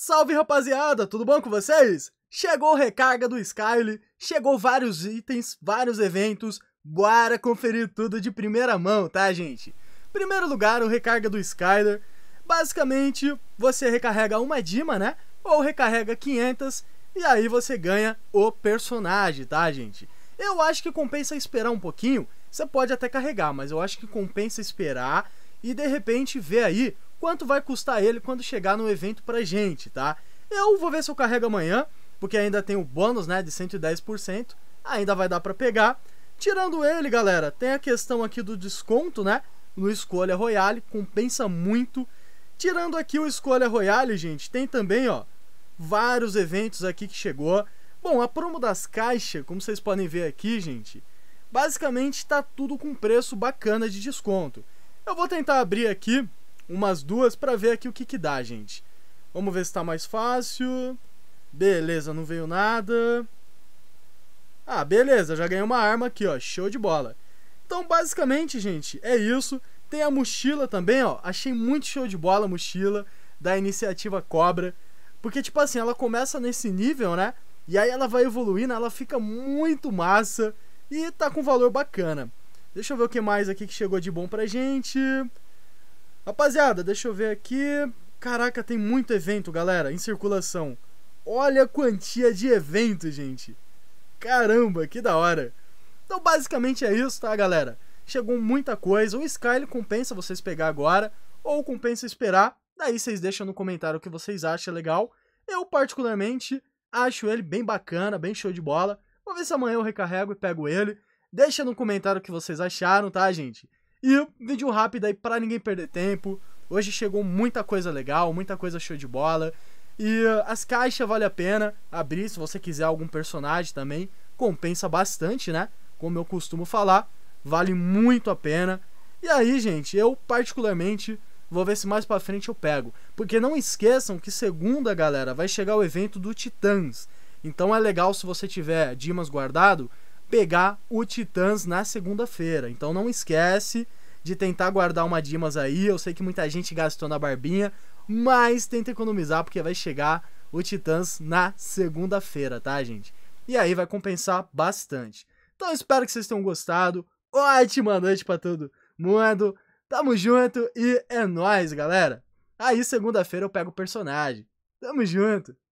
Salve rapaziada, tudo bom com vocês? Chegou recarga do Skyly, chegou vários itens, vários eventos, bora conferir tudo de primeira mão, tá gente? Primeiro lugar, o recarga do Skyler, basicamente você recarrega uma Dima, né? Ou recarrega 500 e aí você ganha o personagem, tá gente? Eu acho que compensa esperar um pouquinho, você pode até carregar, mas eu acho que compensa esperar e de repente ver aí quanto vai custar ele quando chegar no evento pra gente, tá? Eu vou ver se eu carrego amanhã, porque ainda tem o bônus, né, de 110%, ainda vai dar para pegar. Tirando ele, galera, tem a questão aqui do desconto, né, no Escolha Royale, compensa muito. Tirando aqui o Escolha Royale, gente, tem também, ó, vários eventos aqui que chegou. Bom, a promo das caixas, como vocês podem ver aqui, gente, basicamente está tudo com preço bacana de desconto. Eu vou tentar abrir aqui umas duas para ver aqui o que que dá, gente. Vamos ver se tá mais fácil. Beleza, não veio nada. Ah, beleza, já ganhei uma arma aqui, ó. Show de bola. Então, basicamente, gente, é isso. Tem a mochila também, ó. Achei muito show de bola a mochila da iniciativa Cobra. Porque, tipo assim, ela começa nesse nível, né? E aí ela vai evoluindo, ela fica muito massa e tá com valor bacana. Deixa eu ver o que mais aqui que chegou de bom pra gente. Rapaziada, deixa eu ver aqui. Caraca, tem muito evento, galera, em circulação. Olha a quantia de evento, gente. Caramba, que da hora. Então, basicamente é isso, tá, galera? Chegou muita coisa. O Sky compensa vocês pegar agora, ou compensa esperar. Daí vocês deixam no comentário o que vocês acham é legal. Eu, particularmente, acho ele bem bacana, bem show de bola. Vou ver se amanhã eu recarrego e pego ele. Deixa no comentário o que vocês acharam, tá, gente? E vídeo rápido aí para ninguém perder tempo. Hoje chegou muita coisa legal, muita coisa show de bola. E as caixas vale a pena abrir se você quiser algum personagem também. Compensa bastante, né? Como eu costumo falar, vale muito a pena. E aí, gente, eu particularmente vou ver se mais para frente eu pego, porque não esqueçam que segunda, galera, vai chegar o evento do Titãs. Então é legal se você tiver Dimas guardado, pegar o Titãs na segunda-feira. Então não esquece de tentar guardar uma Dimas aí. Eu sei que muita gente gastou na barbinha, mas tenta economizar porque vai chegar o Titãs na segunda-feira, tá, gente? E aí vai compensar bastante. Então espero que vocês tenham gostado. Ótima noite para todo mundo. Tamo junto e é nóis, galera. Aí segunda-feira eu pego o personagem. Tamo junto.